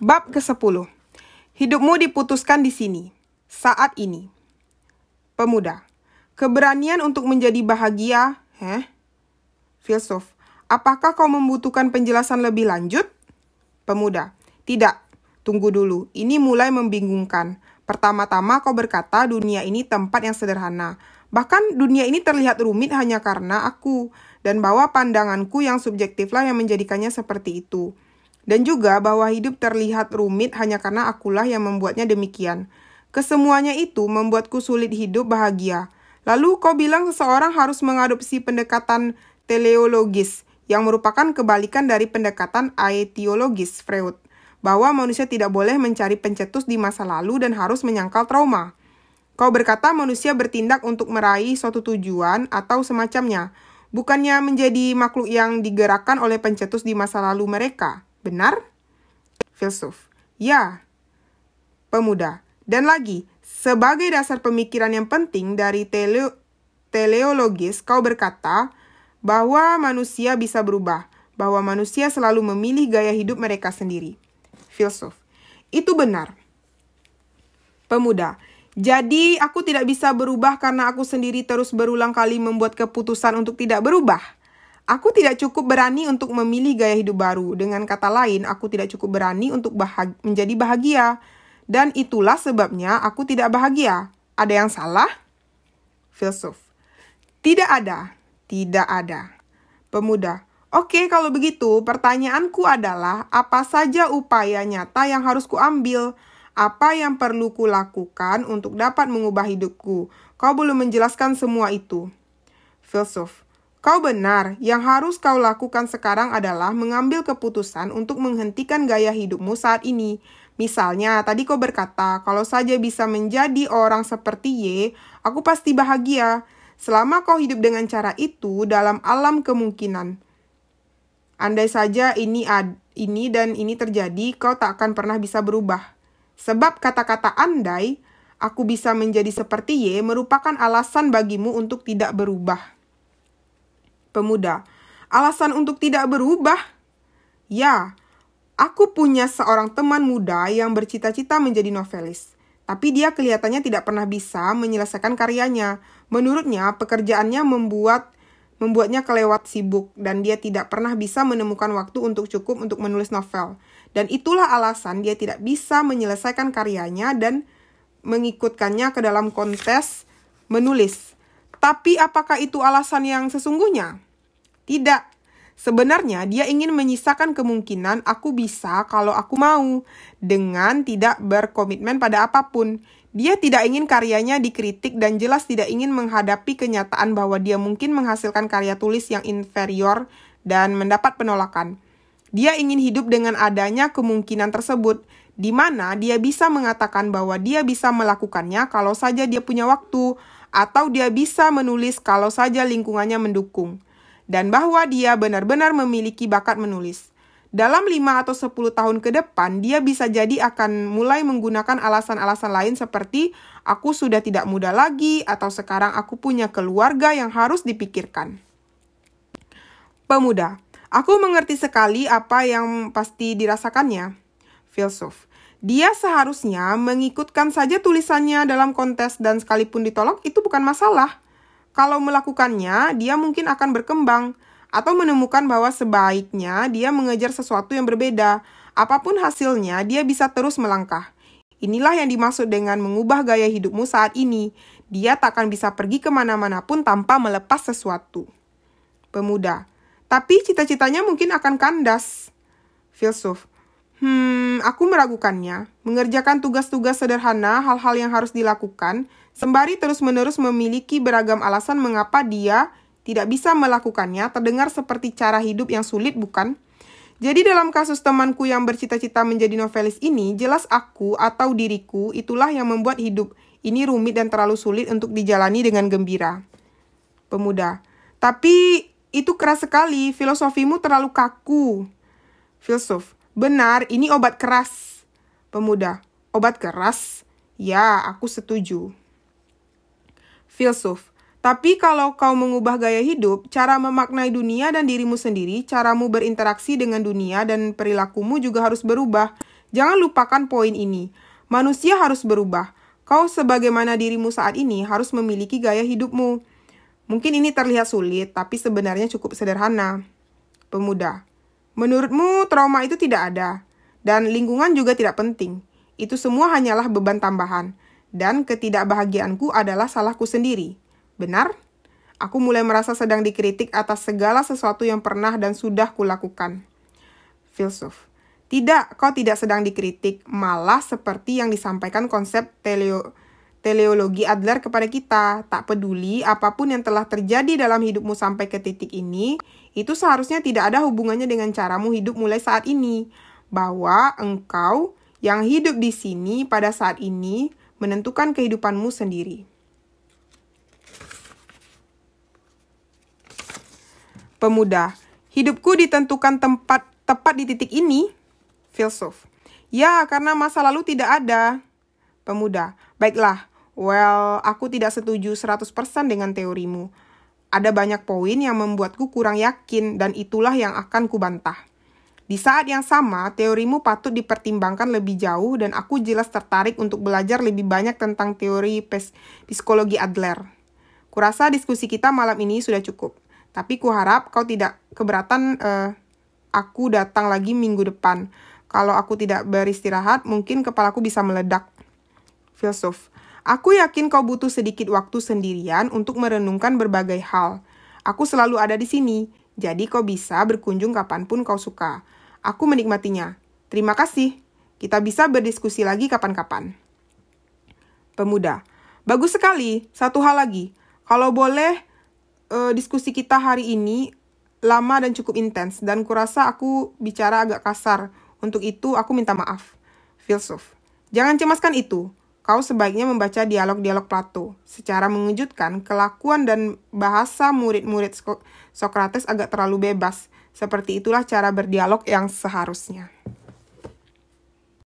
Bab ke-10. Hidupmu diputuskan di sini, saat ini. Pemuda. Keberanian untuk menjadi bahagia, heh? Filsuf. Apakah kau membutuhkan penjelasan lebih lanjut? Pemuda. Tidak. Tunggu dulu, ini mulai membingungkan. Pertama-tama kau berkata dunia ini tempat yang sederhana. Bahkan dunia ini terlihat rumit hanya karena aku dan bahwa pandanganku yang subjektiflah yang menjadikannya seperti itu. Dan juga bahwa hidup terlihat rumit hanya karena akulah yang membuatnya demikian. Kesemuanya itu membuatku sulit hidup bahagia. Lalu kau bilang seseorang harus mengadopsi pendekatan teleologis, yang merupakan kebalikan dari pendekatan aetiologis Freud, bahwa manusia tidak boleh mencari pencetus di masa lalu dan harus menyangkal trauma. Kau berkata manusia bertindak untuk meraih suatu tujuan atau semacamnya, bukannya menjadi makhluk yang digerakkan oleh pencetus di masa lalu mereka. Benar? Filsuf. Ya. Pemuda. Dan lagi, sebagai dasar pemikiran yang penting dari tele teleologis, kau berkata bahwa manusia bisa berubah, bahwa manusia selalu memilih gaya hidup mereka sendiri. Filsuf. Itu benar. Pemuda. Jadi aku tidak bisa berubah karena aku sendiri terus berulang kali membuat keputusan untuk tidak berubah. Aku tidak cukup berani untuk memilih gaya hidup baru. Dengan kata lain, aku tidak cukup berani untuk bahag menjadi bahagia. Dan itulah sebabnya aku tidak bahagia. Ada yang salah? Filsuf. Tidak ada. Tidak ada. Pemuda. Oke, kalau begitu pertanyaanku adalah apa saja upaya nyata yang harus kuambil? Apa yang perlu kulakukan untuk dapat mengubah hidupku? Kau belum menjelaskan semua itu. Filsuf. Kau benar, yang harus kau lakukan sekarang adalah mengambil keputusan untuk menghentikan gaya hidupmu saat ini. Misalnya, tadi kau berkata, kalau saja bisa menjadi orang seperti Y, aku pasti bahagia. Selama kau hidup dengan cara itu dalam alam kemungkinan. Andai saja ini ad, ini dan ini terjadi, kau tak akan pernah bisa berubah. Sebab kata-kata andai, aku bisa menjadi seperti Y merupakan alasan bagimu untuk tidak berubah pemuda. Alasan untuk tidak berubah? Ya, aku punya seorang teman muda yang bercita-cita menjadi novelis. Tapi dia kelihatannya tidak pernah bisa menyelesaikan karyanya. Menurutnya, pekerjaannya membuat membuatnya kelewat sibuk dan dia tidak pernah bisa menemukan waktu untuk cukup untuk menulis novel. Dan itulah alasan dia tidak bisa menyelesaikan karyanya dan mengikutkannya ke dalam kontes menulis. Tapi apakah itu alasan yang sesungguhnya? Tidak. Sebenarnya dia ingin menyisakan kemungkinan aku bisa kalau aku mau dengan tidak berkomitmen pada apapun. Dia tidak ingin karyanya dikritik dan jelas tidak ingin menghadapi kenyataan bahwa dia mungkin menghasilkan karya tulis yang inferior dan mendapat penolakan. Dia ingin hidup dengan adanya kemungkinan tersebut, di mana dia bisa mengatakan bahwa dia bisa melakukannya kalau saja dia punya waktu, atau dia bisa menulis kalau saja lingkungannya mendukung, dan bahwa dia benar-benar memiliki bakat menulis. Dalam 5 atau 10 tahun ke depan, dia bisa jadi akan mulai menggunakan alasan-alasan lain seperti aku sudah tidak muda lagi atau sekarang aku punya keluarga yang harus dipikirkan. Pemuda Aku mengerti sekali apa yang pasti dirasakannya. Filsuf. Dia seharusnya mengikutkan saja tulisannya dalam kontes dan sekalipun ditolak itu bukan masalah. Kalau melakukannya, dia mungkin akan berkembang atau menemukan bahwa sebaiknya dia mengejar sesuatu yang berbeda. Apapun hasilnya, dia bisa terus melangkah. Inilah yang dimaksud dengan mengubah gaya hidupmu saat ini. Dia tak akan bisa pergi kemana-mana pun tanpa melepas sesuatu. Pemuda, tapi cita-citanya mungkin akan kandas. Filsuf. Hmm, aku meragukannya. Mengerjakan tugas-tugas sederhana, hal-hal yang harus dilakukan, sembari terus-menerus memiliki beragam alasan mengapa dia tidak bisa melakukannya, terdengar seperti cara hidup yang sulit, bukan? Jadi dalam kasus temanku yang bercita-cita menjadi novelis ini, jelas aku atau diriku itulah yang membuat hidup ini rumit dan terlalu sulit untuk dijalani dengan gembira. Pemuda. Tapi itu keras sekali, filosofimu terlalu kaku. Filsuf, benar, ini obat keras. Pemuda, obat keras? Ya, aku setuju. Filsuf, tapi kalau kau mengubah gaya hidup, cara memaknai dunia dan dirimu sendiri, caramu berinteraksi dengan dunia dan perilakumu juga harus berubah. Jangan lupakan poin ini. Manusia harus berubah. Kau sebagaimana dirimu saat ini harus memiliki gaya hidupmu. Mungkin ini terlihat sulit, tapi sebenarnya cukup sederhana. Pemuda, menurutmu trauma itu tidak ada, dan lingkungan juga tidak penting. Itu semua hanyalah beban tambahan, dan ketidakbahagiaanku adalah salahku sendiri. Benar? Aku mulai merasa sedang dikritik atas segala sesuatu yang pernah dan sudah kulakukan. Filsuf, tidak, kau tidak sedang dikritik, malah seperti yang disampaikan konsep teleo teleologi Adler kepada kita. Tak peduli apapun yang telah terjadi dalam hidupmu sampai ke titik ini, itu seharusnya tidak ada hubungannya dengan caramu hidup mulai saat ini. Bahwa engkau yang hidup di sini pada saat ini menentukan kehidupanmu sendiri. Pemuda, hidupku ditentukan tempat tepat di titik ini. Filsuf, ya karena masa lalu tidak ada. Pemuda, baiklah, Well, aku tidak setuju 100% dengan teorimu. Ada banyak poin yang membuatku kurang yakin dan itulah yang akan kubantah. Di saat yang sama, teorimu patut dipertimbangkan lebih jauh dan aku jelas tertarik untuk belajar lebih banyak tentang teori psikologi Adler. Kurasa diskusi kita malam ini sudah cukup. Tapi kuharap kau tidak keberatan uh, aku datang lagi minggu depan. Kalau aku tidak beristirahat, mungkin kepalaku bisa meledak. Filsuf. Aku yakin kau butuh sedikit waktu sendirian untuk merenungkan berbagai hal. Aku selalu ada di sini, jadi kau bisa berkunjung kapanpun kau suka. Aku menikmatinya. Terima kasih. Kita bisa berdiskusi lagi kapan-kapan. Pemuda, bagus sekali. Satu hal lagi, kalau boleh, uh, diskusi kita hari ini lama dan cukup intens, dan kurasa aku bicara agak kasar. Untuk itu, aku minta maaf. Filsuf, jangan cemaskan itu kau sebaiknya membaca dialog-dialog Plato. Secara mengejutkan, kelakuan dan bahasa murid-murid Sokrates agak terlalu bebas. Seperti itulah cara berdialog yang seharusnya.